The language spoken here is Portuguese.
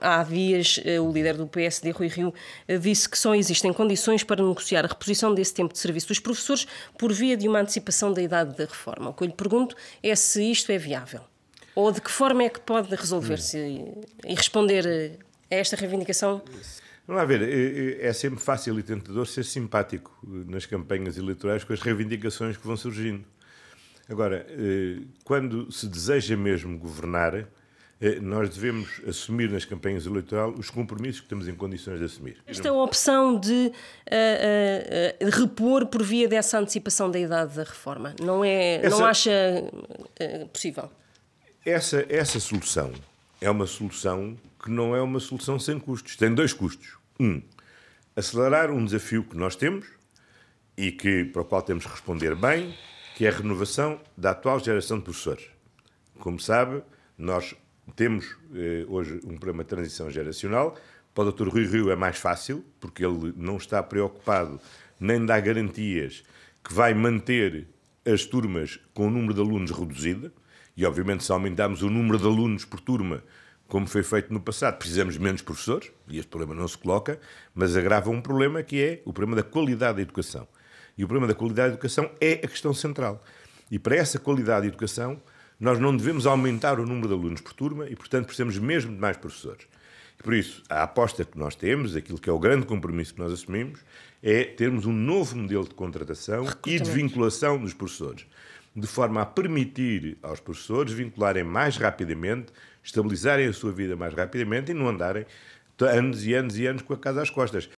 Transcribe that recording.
Há dias, eh, o líder do PSD, Rui Rio, eh, disse que só existem condições para negociar a reposição desse tempo de serviço dos professores por via de uma antecipação da idade da reforma. O que eu lhe pergunto é se isto é viável. Ou de que forma é que pode resolver-se e responder eh, a esta reivindicação? Vamos lá ver, é sempre fácil e tentador ser simpático nas campanhas eleitorais com as reivindicações que vão surgindo. Agora, quando se deseja mesmo governar, eh, nós devemos assumir nas campanhas eleitorais os compromissos que estamos em condições de assumir. Esta é uma opção de uh, uh, repor por via dessa antecipação da idade da reforma. Não, é, essa, não acha uh, possível? Essa, essa solução é uma solução que não é uma solução sem custos. Tem dois custos. Um, acelerar um desafio que nós temos e que, para o qual temos que responder bem, que é a renovação da atual geração de professores. Como sabe, nós temos eh, hoje um programa de transição geracional. Para o Dr. Rui Rio é mais fácil, porque ele não está preocupado nem dá garantias que vai manter as turmas com o número de alunos reduzido. E, obviamente, se aumentarmos o número de alunos por turma, como foi feito no passado, precisamos de menos professores, e este problema não se coloca, mas agrava um problema que é o problema da qualidade da educação. E o problema da qualidade da educação é a questão central. E para essa qualidade da educação, nós não devemos aumentar o número de alunos por turma e, portanto, precisamos mesmo de mais professores. E por isso, a aposta que nós temos, aquilo que é o grande compromisso que nós assumimos, é termos um novo modelo de contratação e de vinculação dos professores, de forma a permitir aos professores vincularem mais rapidamente, estabilizarem a sua vida mais rapidamente e não andarem anos e anos e anos com a casa às costas.